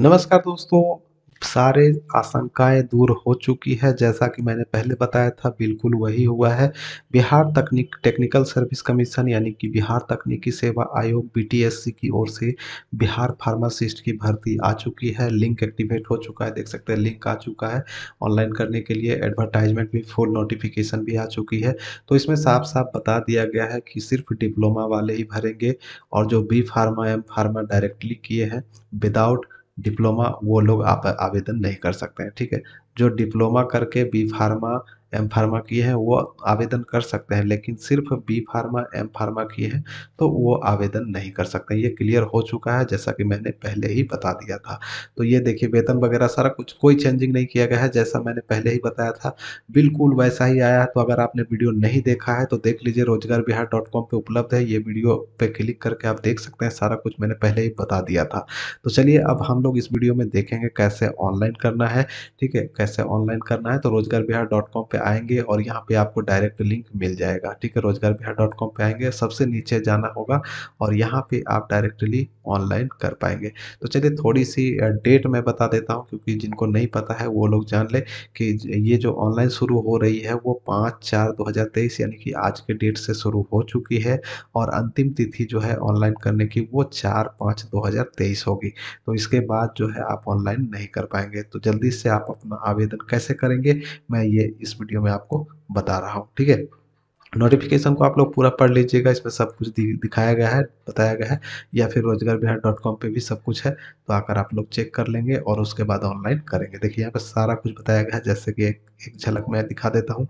नमस्कार दोस्तों सारे आशंकाएं दूर हो चुकी है जैसा कि मैंने पहले बताया था बिल्कुल वही हुआ है बिहार तकनीक टेक्निकल सर्विस कमीशन यानी कि बिहार तकनीकी सेवा आयोग बीटीएससी की ओर से बिहार फार्मासिस्ट की भर्ती आ चुकी है लिंक एक्टिवेट हो चुका है देख सकते हैं लिंक आ चुका है ऑनलाइन करने के लिए एडवर्टाइजमेंट भी फुल नोटिफिकेशन भी आ चुकी है तो इसमें साफ साफ बता दिया गया है कि सिर्फ डिप्लोमा वाले ही भरेंगे और जो B pharma M pharma directly किए हैं विदाउट डिप्लोमा वो लोग आप आवेदन नहीं कर सकते हैं ठीक है जो डिप्लोमा करके बी फार्मा एम फार्मा किए हैं वो आवेदन कर सकते हैं लेकिन सिर्फ बी फार्मा एम फार्मा किए हैं तो वो आवेदन नहीं कर सकते ये क्लियर हो चुका है जैसा कि मैंने पहले ही बता दिया था तो ये देखिए वेतन वगैरह सारा कुछ कोई चेंजिंग नहीं किया गया है जैसा मैंने पहले ही बताया था बिल्कुल वैसा ही आया है तो अगर आपने वीडियो नहीं देखा है तो देख लीजिए रोजगार बिहार डॉट कॉम पर उपलब्ध है ये वीडियो पे क्लिक करके आप देख सकते हैं सारा कुछ मैंने पहले ही बता दिया था तो चलिए अब हम लोग इस वीडियो में देखेंगे कैसे ऑनलाइन करना है ठीक है कैसे ऑनलाइन करना है तो रोजगार बिहार डॉट कॉम पर आएंगे और यहाँ पे आपको डायरेक्ट लिंक मिल जाएगा ठीक है रोजगार बिहार डॉट कॉम पर आएंगे सबसे नीचे जाना होगा और यहाँ पे आप डायरेक्टली ऑनलाइन कर पाएंगे तो चलिए थोड़ी सी डेट मैं बता देता हूँ क्योंकि जिनको नहीं पता है वो लोग जान ले कि ये जो ऑनलाइन शुरू हो रही है वो पाँच चार दो यानी कि आज के डेट से शुरू हो चुकी है और अंतिम तिथि जो है ऑनलाइन करने की वो चार पाँच दो होगी तो इसके बाद जो है आप ऑनलाइन नहीं कर पाएंगे तो जल्दी से आप अपना आवेदन कैसे करेंगे मैं ये इस वीडियो में आपको बता रहा हूँ ठीक है नोटिफिकेशन को आप लोग पूरा पढ़ लीजिएगा इसमें सब कुछ दिखाया गया है बताया गया है या फिर रोजगार बिहार डॉट कॉम पर भी सब कुछ है तो आकर आप लोग चेक कर लेंगे और उसके बाद ऑनलाइन करेंगे देखिए यहाँ पर सारा कुछ बताया गया है जैसे कि एक झलक मैं दिखा देता हूँ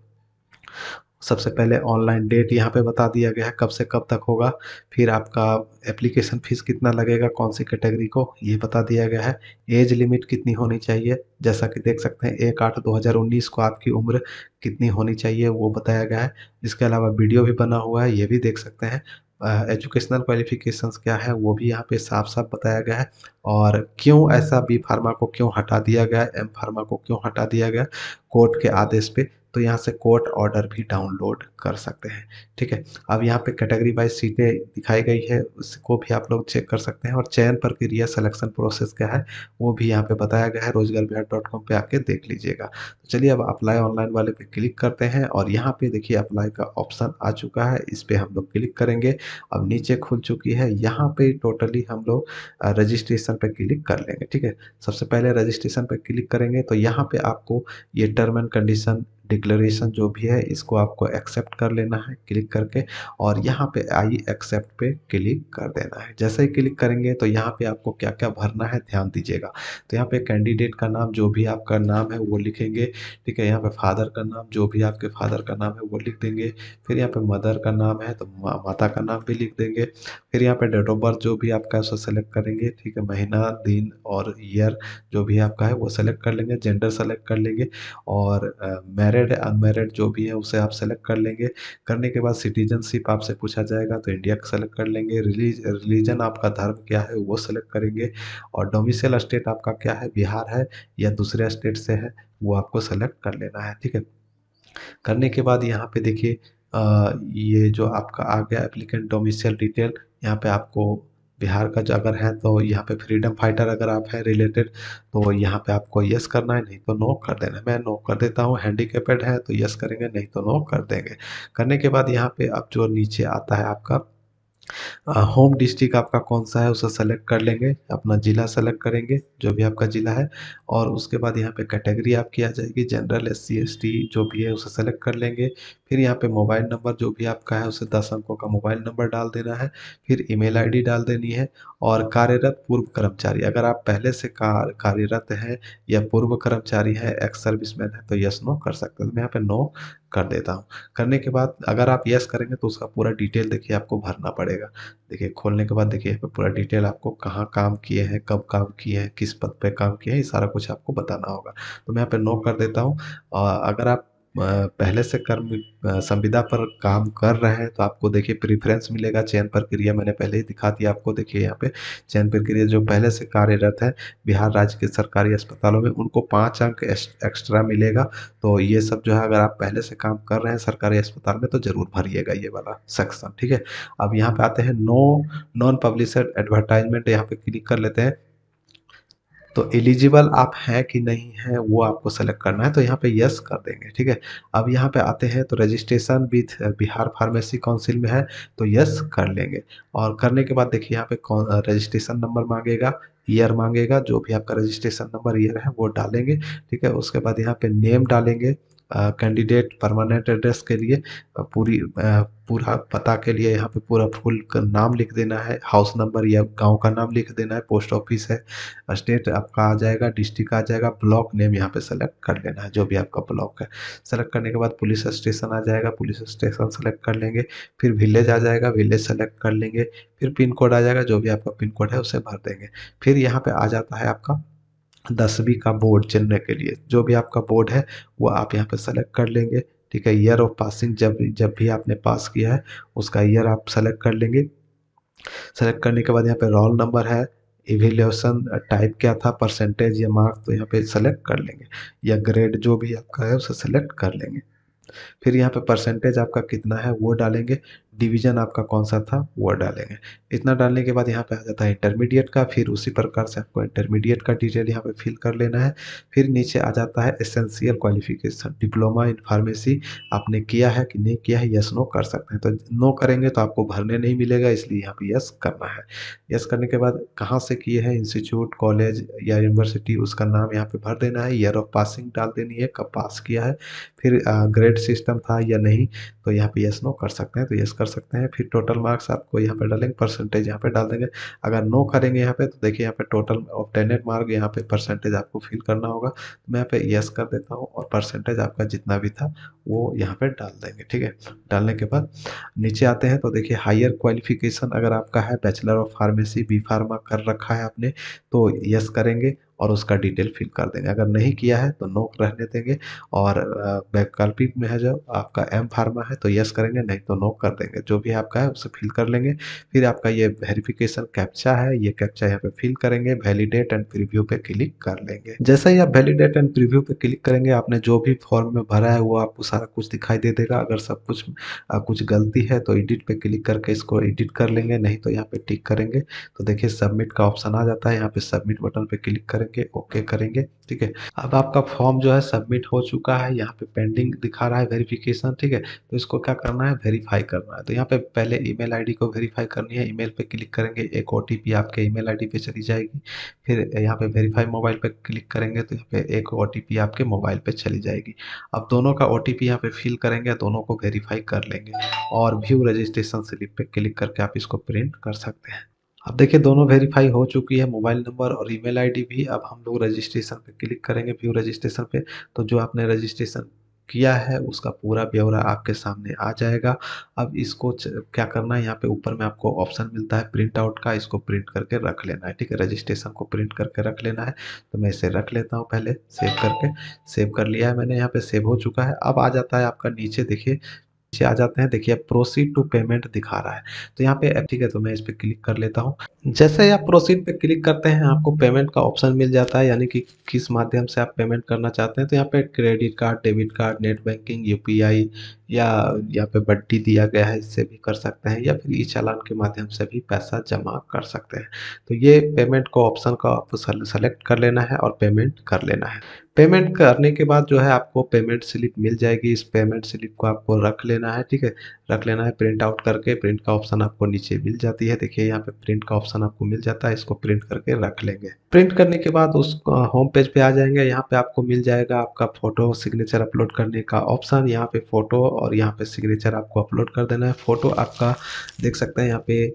सबसे पहले ऑनलाइन डेट यहाँ पे बता दिया गया है कब से कब तक होगा फिर आपका एप्लीकेशन फ़ीस कितना लगेगा कौन सी कैटेगरी को ये बता दिया गया है एज लिमिट कितनी होनी चाहिए जैसा कि देख सकते हैं एक आठ दो हज़ार उन्नीस को आपकी उम्र कितनी होनी चाहिए वो बताया गया है इसके अलावा वीडियो भी बना हुआ है ये भी देख सकते हैं एजुकेशनल uh, क्वालिफिकेशंस क्या है वो भी यहाँ पे साफ साफ बताया गया है और क्यों ऐसा बी फार्मा को क्यों हटा दिया गया एम फार्मा को क्यों हटा दिया गया कोर्ट के आदेश पे तो यहाँ से कोर्ट ऑर्डर भी डाउनलोड कर सकते हैं ठीक है अब यहाँ पे कैटेगरी वाइज सीटें दिखाई गई है उसको भी आप लोग चेक कर सकते हैं और चयन प्रक्रिया सिलेक्शन प्रोसेस क्या है वो भी यहाँ पे बताया गया है रोजगार बिहार डॉट कॉम पर आके देख लीजिएगा तो चलिए अब अप्लाई ऑनलाइन वाले पे क्लिक करते हैं और यहाँ पे देखिए अप्लाई का ऑप्शन आ चुका है इस पर हम लोग क्लिक करेंगे अब नीचे खुल चुकी है यहाँ पर टोटली हम लोग रजिस्ट्रेशन पर क्लिक कर लेंगे ठीक है सबसे पहले रजिस्ट्रेशन पर क्लिक करेंगे तो यहाँ पर आपको ये टर्म एंड कंडीशन डिक्लेरेशन जो भी है इसको आपको एक्सेप्ट कर लेना है क्लिक करके और यहाँ पे आई एक्सेप्ट पे क्लिक कर देना है जैसे ही क्लिक करेंगे तो यहाँ पे आपको क्या क्या भरना है ध्यान दीजिएगा तो यहाँ पे कैंडिडेट का नाम जो भी आपका नाम है वो लिखेंगे ठीक है यहाँ पे फादर का नाम जो भी आपके फादर का नाम है वो लिख देंगे फिर यहाँ पे मदर का नाम है तो मा, माता का नाम भी लिख देंगे फिर यहाँ पे डेट ऑफ बर्थ जो भी आपका है उसको सेलेक्ट करेंगे ठीक है महीना दिन और ईयर जो भी आपका है वो सेलेक्ट कर लेंगे जेंडर सेलेक्ट कर लेंगे और मैरिड मैरिड है अनमेरिड जो भी है उसे आप सेलेक्ट कर लेंगे करने के बाद सिटीजनशिप आपसे पूछा जाएगा तो इंडिया का सेलेक्ट कर लेंगे रिलीज रिलीजन आपका धर्म क्या है वो सेलेक्ट करेंगे और डोमिसल स्टेट आपका क्या है बिहार है या दूसरे स्टेट से है वो आपको सेलेक्ट कर लेना है ठीक है करने के बाद यहाँ पे देखिए ये जो आपका आ गया एप्लीकेंट डोमिसल डिटेल यहाँ पे आपको बिहार का अगर है तो यहाँ पे फ्रीडम फाइटर अगर आप है रिलेटेड तो यहाँ पे आपको यस करना है नहीं तो नो कर देना मैं नो कर देता हूँ हैंडीकेपेड है तो यस करेंगे नहीं तो नो कर देंगे करने के बाद यहाँ पे अब जो नीचे आता है आपका होम डिस्ट्रिक्ट आपका कौन सा है उसे सेलेक्ट कर लेंगे अपना ज़िला सेलेक्ट करेंगे जो भी आपका ज़िला है और उसके बाद यहाँ पे कैटेगरी आपकी आ जाएगी जनरल एस सी जो भी है उसे सेलेक्ट कर लेंगे फिर यहाँ पे मोबाइल नंबर जो भी आपका है उसे दस अंकों का मोबाइल नंबर डाल देना है फिर ईमेल आईडी डाल देनी है और कार्यरत पूर्व कर्मचारी अगर आप पहले से कार कार्यरत हैं या पूर्व कर्मचारी है एक्स सर्विसमैन है तो यस नो कर सकते हैं तो मैं यहाँ पे नो कर देता हूँ करने के बाद अगर आप यस करेंगे तो उसका पूरा डिटेल देखिए आपको भरना पड़ेगा देखिए खोलने के बाद देखिए यहाँ पूरा डिटेल आपको कहाँ काम किए हैं कब काम किए हैं किस पद पर काम किए हैं ये सारा कुछ आपको बताना होगा तो मैं यहाँ पे नो कर देता हूँ अगर आप पहले से कर्म संविदा पर काम कर रहे हैं तो आपको देखिए प्रीफरेंस मिलेगा चयन प्रक्रिया मैंने पहले ही दिखा दिया आपको देखिए यहाँ पे चयन प्रक्रिया जो पहले से कार्यरत है बिहार राज्य के सरकारी अस्पतालों में उनको पाँच अंक एक्स्ट्रा मिलेगा तो ये सब जो है अगर आप पहले से काम कर रहे हैं सरकारी अस्पताल में तो ज़रूर भरिएगा ये वाला सेक्शन ठीक है अब यहाँ पे आते हैं नो नॉन पब्लिश एडवर्टाइजमेंट यहाँ पे क्लिक कर लेते हैं तो एलिजिबल आप हैं कि नहीं हैं वो आपको सेलेक्ट करना है तो यहाँ पे यस कर देंगे ठीक है अब यहाँ पे आते हैं तो registration with Bihar pharmacy council में है तो यस कर लेंगे और करने के बाद देखिए यहाँ पे कौन रजिस्ट्रेशन नंबर मांगेगा ईयर मांगेगा जो भी आपका रजिस्ट्रेशन नंबर ईयर है वो डालेंगे ठीक है उसके बाद यहाँ पे नेम डालेंगे कैंडिडेट परमानेंट एड्रेस के लिए पूरी पूरा पता के लिए यहाँ पे पूरा फुल नाम लिख देना है हाउस नंबर या गांव का नाम लिख देना है पोस्ट ऑफिस है स्टेट आपका आ जाएगा डिस्ट्रिक्ट आ जाएगा ब्लॉक नेम यहाँ पे सेलेक्ट कर लेना है जो भी आपका ब्लॉक है सेलेक्ट करने के बाद पुलिस स्टेशन आ जाएगा पुलिस स्टेशन सेलेक्ट कर लेंगे फिर विलेज आ जाएगा विलेज सेलेक्ट कर लेंगे फिर पिन कोड आ जाएगा जो भी आपका पिन कोड है उसे भर देंगे फिर यहाँ पर आ जाता है आपका दसवीं का बोर्ड चुनने के लिए जो भी आपका बोर्ड है वो आप यहाँ पे सेलेक्ट कर लेंगे ठीक है ईयर ऑफ पासिंग जब जब भी आपने पास किया है उसका ईयर आप सेलेक्ट कर लेंगे सेलेक्ट करने के बाद यहाँ पे रोल नंबर है इवेल्यूशन टाइप क्या था परसेंटेज या मार्क्स तो यहाँ पे सेलेक्ट कर लेंगे या ग्रेड जो भी आपका है उसे सेलेक्ट कर लेंगे फिर यहाँ पे परसेंटेज आपका कितना है वो डालेंगे डिवीजन आपका कौन सा था वह डालेंगे इतना डालने के बाद यहाँ पे आ जाता है इंटरमीडिएट का फिर उसी प्रकार से आपको इंटरमीडिएट का डिटेल यहाँ पे फिल कर लेना है फिर नीचे आ जाता है essential qualification diploma in pharmacy आपने किया है कि नहीं किया है यस नो कर सकते हैं तो नो करेंगे तो आपको भरने नहीं मिलेगा इसलिए यहाँ पर यस करना है यस करने के बाद कहाँ से किए हैं इंस्टीट्यूट कॉलेज या यूनिवर्सिटी उसका नाम यहाँ पर भर देना है ईयर ऑफ पासिंग डाल देनी है कब पास किया है फिर ग्रेड सिस्टम था या नहीं तो यहाँ पर यस नो कर सकते हैं तो यस कर कर सकते हैं फिर टोटल मार्क्स आपको यहाँ पे डालेंगे परसेंटेज यहाँ पे डाल देंगे अगर नो करेंगे यहाँ पे तो देखिए यहाँ पे टोटल ऑप्टेनेड मार्क यहाँ पे परसेंटेज आपको फिल करना होगा तो मैं यहाँ पे यस कर देता हूँ और परसेंटेज आपका जितना भी था वो यहाँ पे डाल देंगे ठीक है डालने के बाद नीचे आते हैं तो देखिए हायर क्वालिफिकेशन अगर आपका है bachelor of pharmacy B pharma कर रखा है आपने तो यस करेंगे और उसका डिटेल फिल कर देंगे अगर नहीं किया है तो नो रहने देंगे और वैकल्पिक में है जो आपका एम फार्मा है तो यस करेंगे नहीं तो नो कर देंगे जो भी आपका है उसे फिल कर लेंगे फिर आपका ये वेरिफिकेशन कैप्चा है ये कैप्चा यहाँ पे फिल करेंगे वैलिडेट एंड प्रिव्यू पे क्लिक कर लेंगे जैसे ही आप वैलिडेट एंड प्रिव्यू पे क्लिक करेंगे आपने जो भी फॉर्म में भरा है वो आपको सारा कुछ दिखाई दे देगा अगर सब कुछ कुछ गलती है तो एडिट पे क्लिक करके इसको एडिट कर लेंगे नहीं तो यहाँ पे टिक करेंगे तो देखिए सबमिट का ऑप्शन आ जाता है यहाँ पे सबमिट बटन पे क्लिक करेंगे करके ओके करेंगे ठीक है अब आपका फॉर्म जो है सबमिट हो चुका है यहाँ पे पेंडिंग दिखा रहा है वेरिफिकेशन ठीक है तो इसको क्या करना है वेरीफाई करना है तो यहाँ पे पहले ईमेल आईडी को वेरीफाई करनी है ईमेल पे क्लिक करेंगे एक ओ आपके ईमेल आईडी पे चली जाएगी फिर यहाँ पे वेरीफाई मोबाइल पे क्लिक करेंगे तो यहाँ पे एक ओ आपके मोबाइल पे चली जाएगी अब दोनों का ओ टी पी यहाँ पे फिल करेंगे दोनों को वेरीफाई कर लेंगे और व्यू रजिस्ट्रेशन स्लिप पे क्लिक करके आप इसको प्रिंट कर सकते हैं अब देखिए दोनों वेरीफाई हो चुकी है मोबाइल नंबर और ईमेल आईडी भी अब हम लोग रजिस्ट्रेशन पे क्लिक करेंगे व्यू रजिस्ट्रेशन पे तो जो आपने रजिस्ट्रेशन किया है उसका पूरा ब्यौरा आपके सामने आ जाएगा अब इसको क्या करना है यहाँ पे ऊपर में आपको ऑप्शन मिलता है प्रिंट आउट का इसको प्रिंट करके रख लेना है ठीक है रजिस्ट्रेशन को प्रिंट करके रख लेना है तो मैं इसे रख लेता हूँ पहले सेव करके सेव कर लिया है मैंने यहाँ पे सेव हो चुका है अब आ जाता है आपका नीचे देखिए से आ जाते हैं देखिए प्रोसीड टू पेमेंट दिखा रहा है तो यहाँ पे ठीक है तो मैं इस पर क्लिक कर लेता हूँ जैसे आप प्रोसीड पे क्लिक करते हैं आपको पेमेंट का ऑप्शन मिल जाता है यानी कि किस माध्यम से आप पेमेंट करना चाहते हैं तो यहाँ पे credit card debit card net banking U या यहाँ पे बड्डी दिया गया है इससे भी कर सकते हैं या फिर ई चालान के माध्यम से भी पैसा जमा कर सकते हैं तो ये पेमेंट को ऑप्शन का आपको सेलेक्ट कर लेना है और पेमेंट कर लेना है पेमेंट करने के बाद जो है आपको पेमेंट स्लिप मिल जाएगी इस पेमेंट स्लिप को आपको रख लेना है ठीक है रख लेना है प्रिंट आउट करके प्रिंट का ऑप्शन आपको नीचे मिल जाती है देखिए यहाँ पे प्रिंट का ऑप्शन आपको मिल जाता है इसको प्रिंट करके रख लेंगे प्रिंट करने के बाद उस होम पेज पे आ जाएंगे यहाँ पे आपको मिल जाएगा आपका फोटो सिग्नेचर अपलोड करने का ऑप्शन यहाँ पे फोटो और यहाँ पे सिग्नेचर आपको अपलोड कर देना है फ़ोटो आपका देख सकते हैं यहाँ पे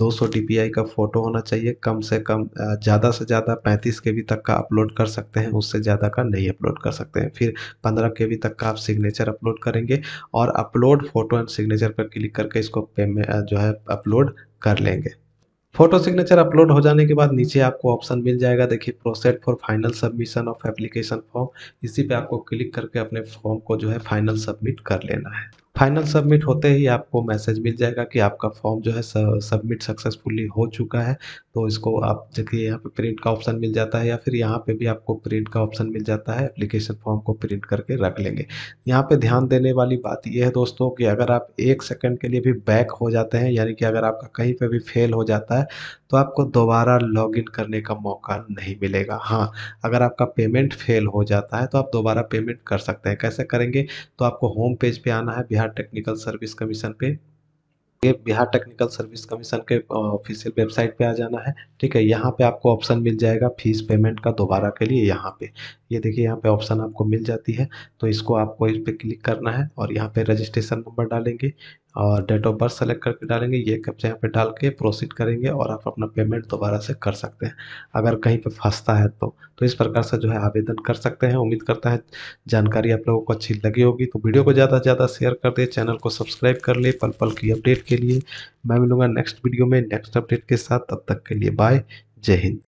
दो सौ का फ़ोटो होना चाहिए कम से कम ज़्यादा से ज़्यादा पैंतीस के तक का अपलोड कर सकते हैं उससे ज़्यादा का नहीं अपलोड कर सकते हैं फिर पंद्रह के तक का आप सिग्नेचर अपलोड करेंगे और अपलोड फ़ोटो एंड सिग्नेचर पर क्लिक करके इसको पेमेंट जो है अपलोड कर लेंगे फोटो सिग्नेचर अपलोड हो जाने के बाद नीचे आपको ऑप्शन मिल जाएगा देखिए process for final submission of application form इसी पे आपको क्लिक करके अपने फॉर्म को जो है फाइनल सबमिट कर लेना है फाइनल सबमिट होते ही आपको मैसेज मिल जाएगा कि आपका फॉर्म जो है सबमिट सक्सेसफुली हो चुका है तो इसको आप देखिए यहाँ पे प्रिंट का ऑप्शन मिल जाता है या फिर यहाँ पे भी आपको प्रिंट का ऑप्शन मिल जाता है एप्लीकेशन फॉर्म को प्रिंट करके रख लेंगे यहाँ पे ध्यान देने वाली बात यह है दोस्तों कि अगर आप एक सेकेंड के लिए भी बैक हो जाते हैं यानी कि अगर आपका कहीं पर भी फेल हो जाता है तो आपको दोबारा लॉग करने का मौका नहीं मिलेगा हाँ अगर आपका पेमेंट फेल हो जाता है तो आप दोबारा पेमेंट कर सकते हैं कैसे करेंगे तो आपको होम पेज पर आना है Bihar Bihar technical service commission पे ये बिहार टेक्निकल सर्विस कमीशन के ऑफिशियल वेबसाइट पे आ जाना है ठीक है यहाँ पे आपको ऑप्शन मिल जाएगा फीस पेमेंट का दोबारा के लिए यहाँ पे ये यह देखिए यहाँ पे ऑप्शन आपको मिल जाती है तो इसको आपको इस पर क्लिक करना है और यहाँ पे रजिस्ट्रेशन नंबर डालेंगे और डेट ऑफ बर्थ सेलेक्ट करके डालेंगे ये कैप्चा यहाँ पे डाल के प्रोसीड करेंगे और आप अपना पेमेंट दोबारा से कर सकते हैं अगर कहीं पे फंसता है तो तो इस प्रकार से जो है आवेदन कर सकते हैं उम्मीद करता है जानकारी आप लोगों को अच्छी लगी होगी तो वीडियो को ज़्यादा से ज़्यादा शेयर कर दे चैनल को सब्सक्राइब कर ले पल पल की अपडेट के लिए मैं मिलूंगा नेक्स्ट वीडियो में नेक्स्ट अपडेट के साथ तब तक के लिए बाय जय हिंद